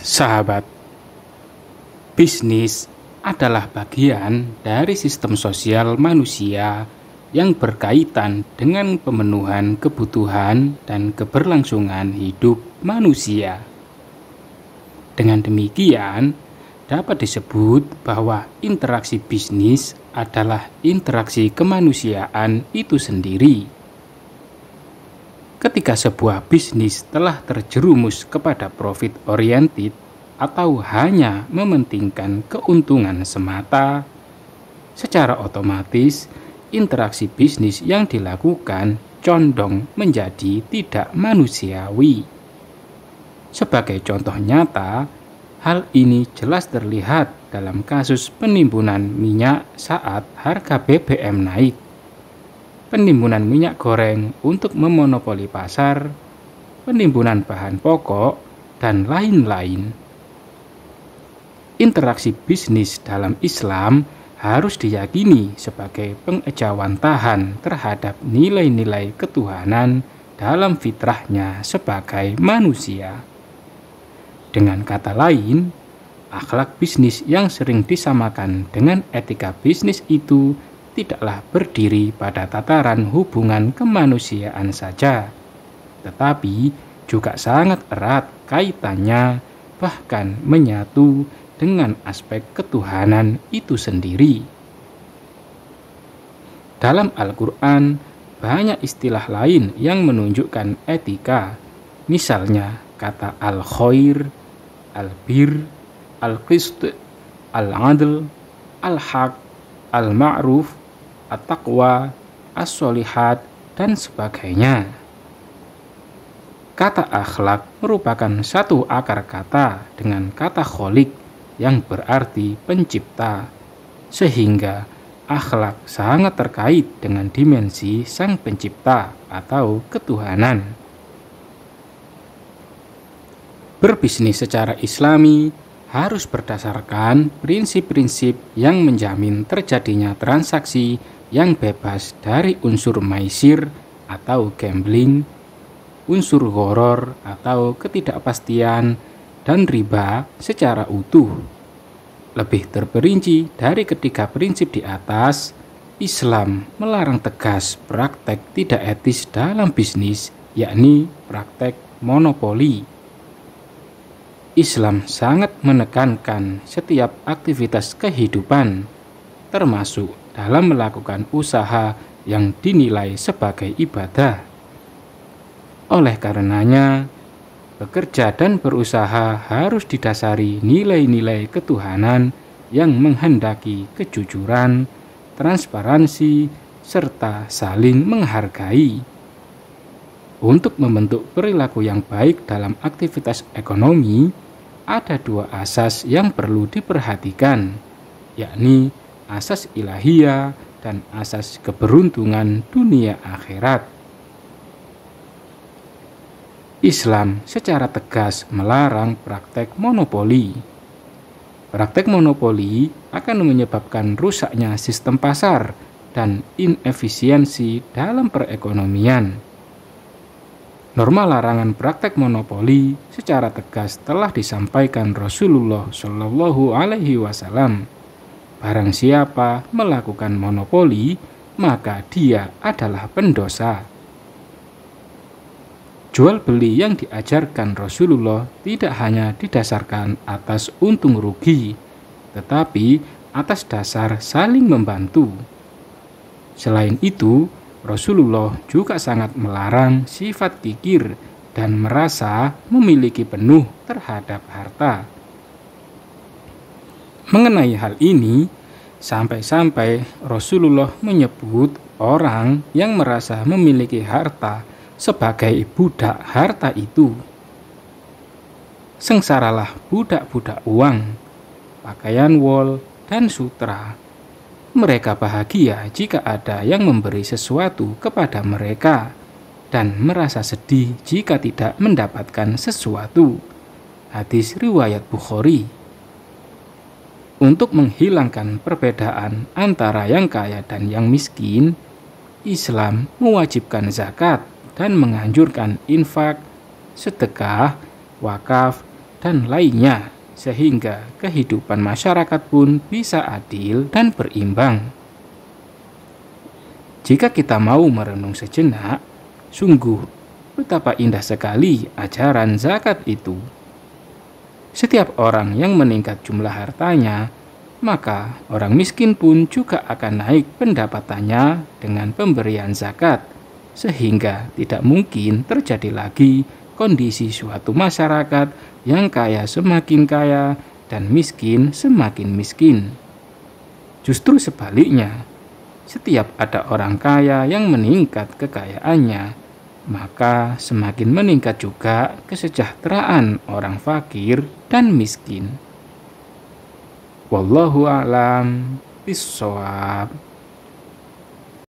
Sahabat, bisnis adalah bagian dari sistem sosial manusia yang berkaitan dengan pemenuhan kebutuhan dan keberlangsungan hidup manusia. Dengan demikian, dapat disebut bahwa interaksi bisnis adalah interaksi kemanusiaan itu sendiri ketika sebuah bisnis telah terjerumus kepada profit oriented atau hanya mementingkan keuntungan semata, secara otomatis interaksi bisnis yang dilakukan condong menjadi tidak manusiawi. Sebagai contoh nyata, hal ini jelas terlihat dalam kasus penimbunan minyak saat harga BBM naik penimbunan minyak goreng untuk memonopoli pasar, penimbunan bahan pokok, dan lain-lain. Interaksi bisnis dalam Islam harus diyakini sebagai pengejawantahan terhadap nilai-nilai ketuhanan dalam fitrahnya sebagai manusia. Dengan kata lain, akhlak bisnis yang sering disamakan dengan etika bisnis itu tidaklah berdiri pada tataran hubungan kemanusiaan saja, tetapi juga sangat erat kaitannya, bahkan menyatu dengan aspek ketuhanan itu sendiri. Dalam Al-Quran, banyak istilah lain yang menunjukkan etika, misalnya kata al-khair, al-bir, al-qist, al-adl, al-haq, al-ma'ruf, at-taqwa, as-solihat, dan sebagainya. Kata akhlak merupakan satu akar kata dengan kata kholik yang berarti pencipta, sehingga akhlak sangat terkait dengan dimensi sang pencipta atau ketuhanan. Berbisnis secara islami harus berdasarkan prinsip-prinsip yang menjamin terjadinya transaksi yang bebas dari unsur maisir atau gambling, unsur horor atau ketidakpastian, dan riba secara utuh. Lebih terperinci dari ketiga prinsip di atas, Islam melarang tegas praktek tidak etis dalam bisnis, yakni praktek monopoli. Islam sangat menekankan setiap aktivitas kehidupan, termasuk dalam melakukan usaha yang dinilai sebagai ibadah. Oleh karenanya, bekerja dan berusaha harus didasari nilai-nilai ketuhanan yang menghendaki kejujuran, transparansi, serta saling menghargai. Untuk membentuk perilaku yang baik dalam aktivitas ekonomi, ada dua asas yang perlu diperhatikan, yakni asas ilahia dan asas keberuntungan dunia akhirat. Islam secara tegas melarang praktek monopoli. Praktek monopoli akan menyebabkan rusaknya sistem pasar dan inefisiensi dalam perekonomian Norma larangan praktek monopoli secara tegas telah disampaikan Rasulullah Shallallahu Alaihi Wasallam. Barang siapa melakukan monopoli, maka dia adalah pendosa. Jual beli yang diajarkan Rasulullah tidak hanya didasarkan atas untung rugi, tetapi atas dasar saling membantu. Selain itu, Rasulullah juga sangat melarang sifat kikir dan merasa memiliki penuh terhadap harta. Mengenai hal ini, sampai-sampai Rasulullah menyebut orang yang merasa memiliki harta sebagai budak harta itu. Sengsaralah budak-budak uang, pakaian wol, dan sutra mereka bahagia jika ada yang memberi sesuatu kepada mereka dan merasa sedih jika tidak mendapatkan sesuatu. Hadis riwayat Bukhari. Untuk menghilangkan perbedaan antara yang kaya dan yang miskin, Islam mewajibkan zakat dan menganjurkan infak, sedekah, wakaf, dan lainnya sehingga kehidupan masyarakat pun bisa adil dan berimbang. Jika kita mau merenung sejenak, sungguh betapa indah sekali ajaran zakat itu. Setiap orang yang meningkat jumlah hartanya, maka orang miskin pun juga akan naik pendapatannya dengan pemberian zakat, sehingga tidak mungkin terjadi lagi kondisi suatu masyarakat yang kaya semakin kaya dan miskin semakin miskin. Justru sebaliknya, setiap ada orang kaya yang meningkat kekayaannya, maka semakin meningkat juga kesejahteraan orang fakir dan miskin. Wallahu a'lam bishawab.